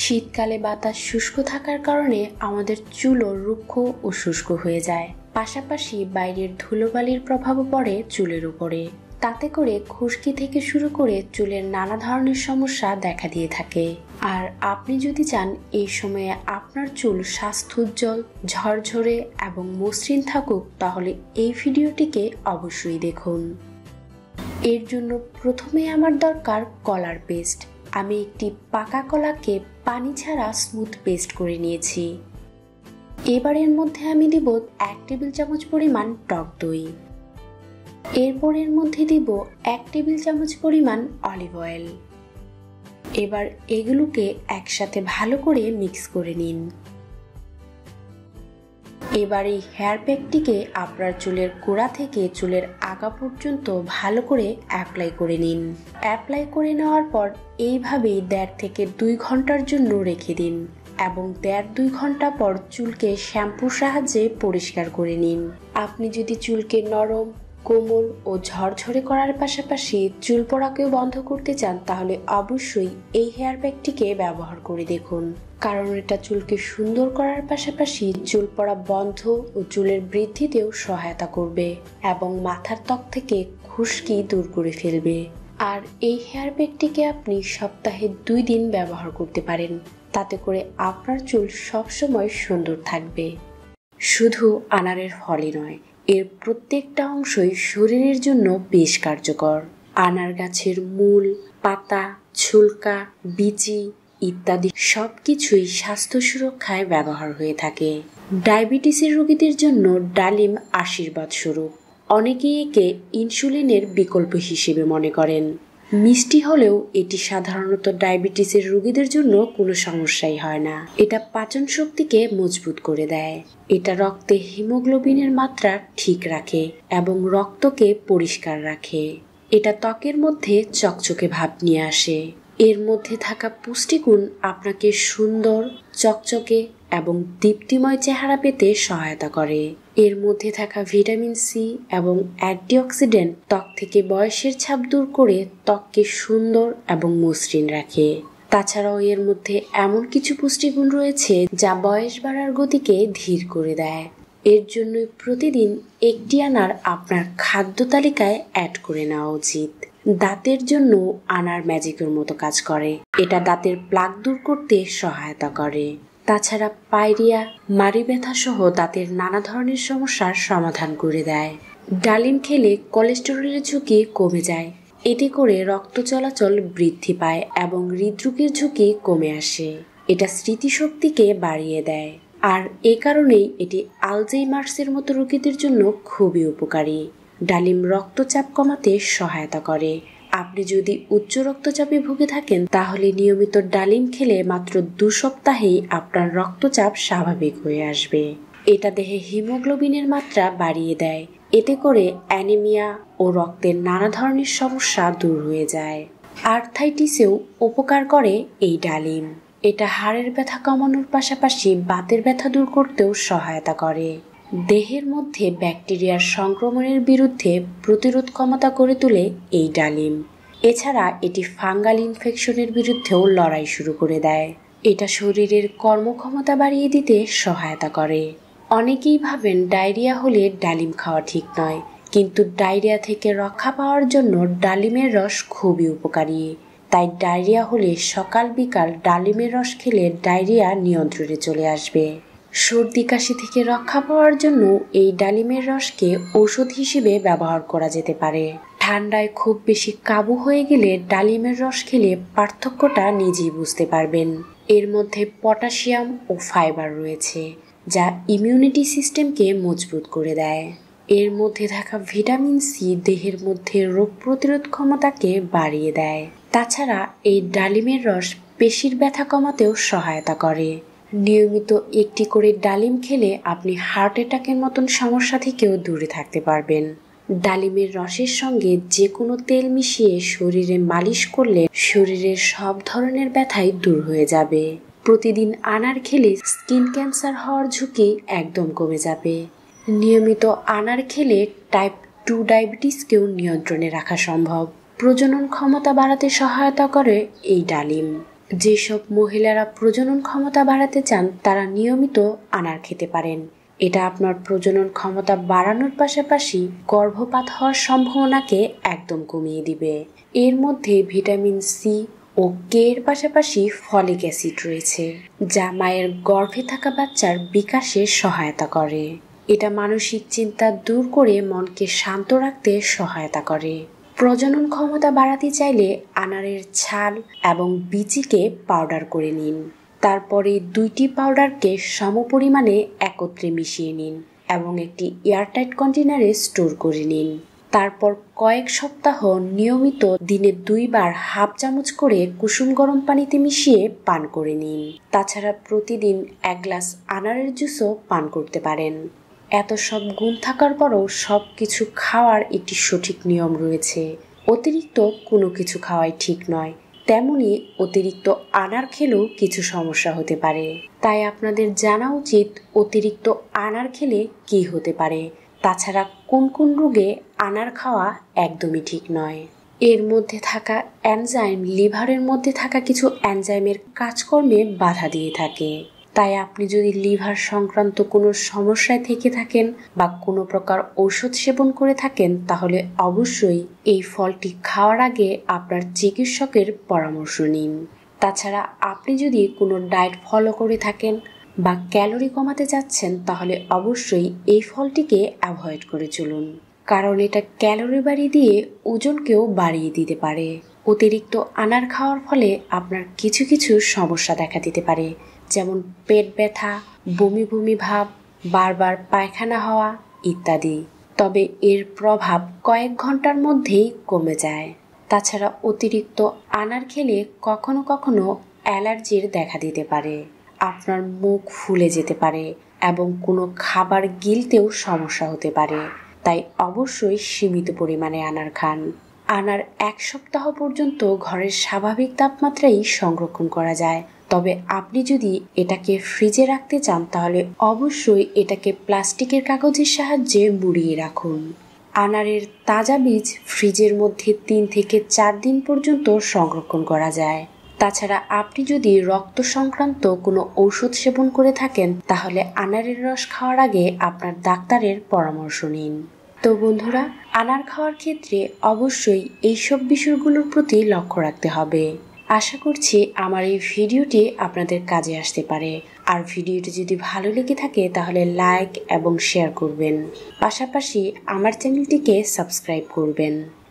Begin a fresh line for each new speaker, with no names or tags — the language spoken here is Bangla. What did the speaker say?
শীতকালে বাতাস শুষ্ক থাকার কারণে আমাদের চুলও রুক্ষ ও শুষ্ক হয়ে যায় পাশাপাশি বাইরের ধুলোবালির প্রভাবও পড়ে চুলের উপরে তাতে করে খুশকি থেকে শুরু করে চুলের নানা ধরনের সমস্যা দেখা দিয়ে থাকে আর আপনি যদি চান এই সময়ে আপনার চুল স্বাস্থ্য উজ্জ্বল ঝরঝরে এবং মসৃণ থাকুক তাহলে এই ভিডিওটিকে অবশ্যই দেখুন এর জন্য প্রথমে আমার দরকার কলার পেস্ট আমি একটি পাকা কলাকে পানি ছাড়া স্মুথ পেস্ট করে নিয়েছি এবারের মধ্যে আমি দিব এক টেবিল চামচ পরিমাণ টক দই এরপর এর মধ্যে দিব এক টেবিল চামচ পরিমাণ অলিভ অয়েল এবার এগুলোকে একসাথে ভালো করে মিক্স করে নিন এবার এই হেয়ার প্যাকটিকে আপনার চুলের গোড়া থেকে চুলের আগা পর্যন্ত ভালো করে অ্যাপ্লাই করে নিন অ্যাপ্লাই করে নেওয়ার পর এইভাবেই দেড় থেকে দুই ঘন্টার জন্য রেখে দিন এবং দেড় দুই ঘন্টা পর চুলকে শ্যাম্পুর সাহায্যে পরিষ্কার করে নিন আপনি যদি চুলকে নরম কোমল ও ঝরঝরে করার পাশাপাশি চুল পড়াকেও বন্ধ করতে চান তাহলে অবশ্যই এই হেয়ার ব্যাগটিকে ব্যবহার করে দেখুন কারণ এটা চুলকে সুন্দর করার পাশাপাশি চুল পড়া বন্ধ ও চুলের বৃদ্ধিতেও সহায়তা করবে এবং মাথার ত্বক থেকে খুশকি দূর করে ফেলবে আর এই হেয়ার ব্যাগটিকে আপনি সপ্তাহে দুই দিন ব্যবহার করতে পারেন তাতে করে আপনার চুল সবসময় সুন্দর থাকবে শুধু আনারের ফলে নয় এর প্রত্যেকটা অংশই শরীরের জন্য বেশ কার্যকর আনার গাছের মূল পাতা ছুলকা বিচি ইত্যাদি সব কিছুই স্বাস্থ্য সুরক্ষায় ব্যবহার হয়ে থাকে ডায়াবেটিসের রোগীদের জন্য ডালিম আশীর্বাদ স্বরূপ অনেকেই একে ইনসুলিনের বিকল্প হিসেবে মনে করেন মিষ্টি হলেও এটি সাধারণত ডায়াবেটিসের রোগীদের জন্য কোনো সমস্যাই হয় না এটা পাচন শক্তিকে মজবুত করে দেয় এটা রক্তে হিমোগ্লোবিনের মাত্রা ঠিক রাখে এবং রক্তকে পরিষ্কার রাখে এটা ত্বকের মধ্যে চকচকে ভাব নিয়ে আসে এর মধ্যে থাকা পুষ্টিগুণ আপনাকে সুন্দর চকচকে এবং দীপ্তিময় চেহারা পেতে সহায়তা করে এর মধ্যে থাকা ভিটামিন সি এবং অ্যান্টিঅক্সিডেন্ট ত্বক থেকে বয়সের ছাপ দূর করে ত্বককে সুন্দর এবং মসৃণ রাখে তাছাড়াও এর মধ্যে এমন কিছু পুষ্টিগুণ রয়েছে যা বয়স বাড়ার গতিকে ধীর করে দেয় এর জন্য প্রতিদিন একটি আনার আপনার খাদ্য তালিকায় অ্যাড করে নেওয়া উচিত দাঁতের জন্য আনার ম্যাজিকের মতো কাজ করে এটা দাঁতের প্লাগ দূর করতে সহায়তা করে তাছাড়া পাইরিয়া মারি সহ দাঁতের নানা ধরনের সমস্যার সমাধান করে দেয় ডালিম খেলে কোলেস্টেরলের ঝুঁকি কমে যায় এতে করে রক্ত চলাচল বৃদ্ধি পায় এবং হৃদরোগের ঝুঁকি কমে আসে এটা স্মৃতিশক্তিকে বাড়িয়ে দেয় আর এ কারণেই এটি আলজেইমার্সের মতো রোগীদের জন্য খুবই উপকারী ডালিম রক্তচাপ কমাতে সহায়তা করে আপনি যদি উচ্চ রক্তচাপে ভুগে থাকেন তাহলে নিয়মিত ডালিম খেলে মাত্র দু সপ্তাহেই আপনার রক্তচাপ স্বাভাবিক হয়ে আসবে এটা দেহে হিমোগ্লোবিনের মাত্রা বাড়িয়ে দেয় এতে করে অ্যানিমিয়া ও রক্তের নানা ধরনের সমস্যা দূর হয়ে যায় আর্থাইটিসেও উপকার করে এই ডালিম এটা হাড়ের ব্যথা কমানোর পাশাপাশি বাতের ব্যথা দূর করতেও সহায়তা করে দেহের মধ্যে ব্যাকটেরিয়ার সংক্রমণের বিরুদ্ধে প্রতিরোধ ক্ষমতা করে তোলে এই ডালিম এছাড়া এটি ফাঙ্গাল ইনফেকশনের বিরুদ্ধেও লড়াই শুরু করে দেয় এটা শরীরের কর্মক্ষমতা বাড়িয়ে দিতে সহায়তা করে অনেকেই ভাবেন ডায়রিয়া হলে ডালিম খাওয়া ঠিক নয় কিন্তু ডায়রিয়া থেকে রক্ষা পাওয়ার জন্য ডালিমের রস খুবই উপকারী তাই ডায়রিয়া হলে সকাল বিকাল ডালিমের রস খেলে ডায়রিয়া নিয়ন্ত্রণে চলে আসবে সর্দি কাশি থেকে রক্ষা পাওয়ার জন্য এই ডালিমের রসকে ওষুধ হিসেবে ব্যবহার করা যেতে পারে ঠান্ডায় খুব বেশি কাবু হয়ে গেলে ডালিমের রস খেলে পার্থক্যটা নিজেই বুঝতে পারবেন এর মধ্যে পটাশিয়াম ও ফাইবার রয়েছে যা ইমিউনিটি সিস্টেমকে মজবুত করে দেয় এর মধ্যে থাকা ভিটামিন সি দেহের মধ্যে রোগ প্রতিরোধ ক্ষমতাকে বাড়িয়ে দেয় তাছাড়া এই ডালিমের রস পেশির ব্যথা কমাতেও সহায়তা করে নিয়মিত একটি করে ডালিম খেলে আপনি হার্ট অ্যাটাকের মতন সমস্যা থেকেও দূরে থাকতে পারবেন ডালিমের রসের সঙ্গে যে কোনো তেল মিশিয়ে শরীরে মালিশ করলে শরীরের সব ধরনের ব্যথাই দূর হয়ে যাবে প্রতিদিন আনার খেলে স্কিন ক্যান্সার হওয়ার ঝুঁকি একদম কমে যাবে নিয়মিত আনার খেলে টাইপ টু ডায়াবেটিসকেও নিয়ন্ত্রণে রাখা সম্ভব প্রজনন ক্ষমতা বাড়াতে সহায়তা করে এই ডালিম যেসব মহিলারা প্রজনন ক্ষমতা বাড়াতে চান তারা নিয়মিত আনার খেতে পারেন এটা আপনার প্রজনন ক্ষমতা বাড়ানোর পাশাপাশি গর্ভপাত হওয়ার সম্ভাবনাকে একদম কমিয়ে দিবে এর মধ্যে ভিটামিন সি ও কে এর পাশাপাশি ফলিক অ্যাসিড রয়েছে যা মায়ের গর্ভে থাকা বাচ্চার বিকাশে সহায়তা করে এটা মানসিক চিন্তা দূর করে মনকে শান্ত রাখতে সহায়তা করে প্রজনন ক্ষমতা বাড়াতে চাইলে আনারের ছাল এবং বিচিকে পাউডার করে নিন তারপরে দুইটি পাউডারকে সমপরিমাণে একত্রে মিশিয়ে নিন এবং একটি এয়ারটাইট কন্টেনারে স্টোর করে নিন তারপর কয়েক সপ্তাহ নিয়মিত দিনে দুইবার হাফ চামচ করে কুসুম গরম পানিতে মিশিয়ে পান করে নিন তাছাড়া প্রতিদিন এক গ্লাস আনারের জুসও পান করতে পারেন এত সব গুণ থাকার পরও সব কিছু খাওয়ার একটি সঠিক নিয়ম রয়েছে অতিরিক্ত কোনো কিছু খাওয়াই ঠিক নয় তেমনি অতিরিক্ত আনার খেলেও কিছু সমস্যা হতে পারে তাই আপনাদের জানা উচিত অতিরিক্ত আনার খেলে কি হতে পারে তাছাড়া কোন কোন রোগে আনার খাওয়া একদমই ঠিক নয় এর মধ্যে থাকা অ্যানজাইম লিভারের মধ্যে থাকা কিছু অ্যানজাইমের কাজকর্মে বাধা দিয়ে থাকে তাই আপনি যদি লিভার সংক্রান্ত কোনো সমস্যায় থেকে থাকেন বা কোনো প্রকার ঔষধ সেবন করে থাকেন তাহলে অবশ্যই এই ফলটি খাওয়ার আগে আপনার চিকিৎসকের পরামর্শ নিন তাছাড়া আপনি যদি কোনো ডায়েট ফলো করে থাকেন বা ক্যালোরি কমাতে যাচ্ছেন তাহলে অবশ্যই এই ফলটিকে অ্যাভয়েড করে চলুন কারণ এটা ক্যালোরি বাড়িয়ে দিয়ে ওজনকেও বাড়িয়ে দিতে পারে অতিরিক্ত আনার খাওয়ার ফলে আপনার কিছু কিছু সমস্যা দেখা দিতে পারে যেমন পেট ব্যথা বমি বমি ভাব বারবার পায়খানা হওয়া ইত্যাদি তবে এর প্রভাব কয়েক ঘন্টার মধ্যেই কমে যায় তাছাড়া অতিরিক্ত আনার খেলে কখনো কখনো অ্যালার্জির দেখা দিতে পারে আপনার মুখ ফুলে যেতে পারে এবং কোনো খাবার গিলতেও সমস্যা হতে পারে তাই অবশ্যই সীমিত পরিমাণে আনার খান আনার এক সপ্তাহ পর্যন্ত ঘরের স্বাভাবিক তাপমাত্রাই সংরক্ষণ করা যায় তবে আপনি যদি এটাকে ফ্রিজে রাখতে চান তাহলে অবশ্যই এটাকে প্লাস্টিকের কাগজের সাহায্যে মুড়িয়ে রাখুন আনারের তাজা বীজ ফ্রিজের মধ্যে তিন থেকে চার দিন পর্যন্ত সংরক্ষণ করা যায় তাছাড়া আপনি যদি রক্ত সংক্রান্ত কোনো ঔষধ সেবন করে থাকেন তাহলে আনারের রস খাওয়ার আগে আপনার ডাক্তারের পরামর্শ নিন তো বন্ধুরা আনার খাওয়ার ক্ষেত্রে অবশ্যই এইসব বিষয়গুলোর প্রতি লক্ষ্য রাখতে হবে আশা করছি আমার এই ভিডিওটি আপনাদের কাজে আসতে পারে আর ভিডিওটি যদি ভালো লেগে থাকে তাহলে লাইক এবং শেয়ার করবেন পাশাপাশি আমার চ্যানেলটিকে সাবস্ক্রাইব করবেন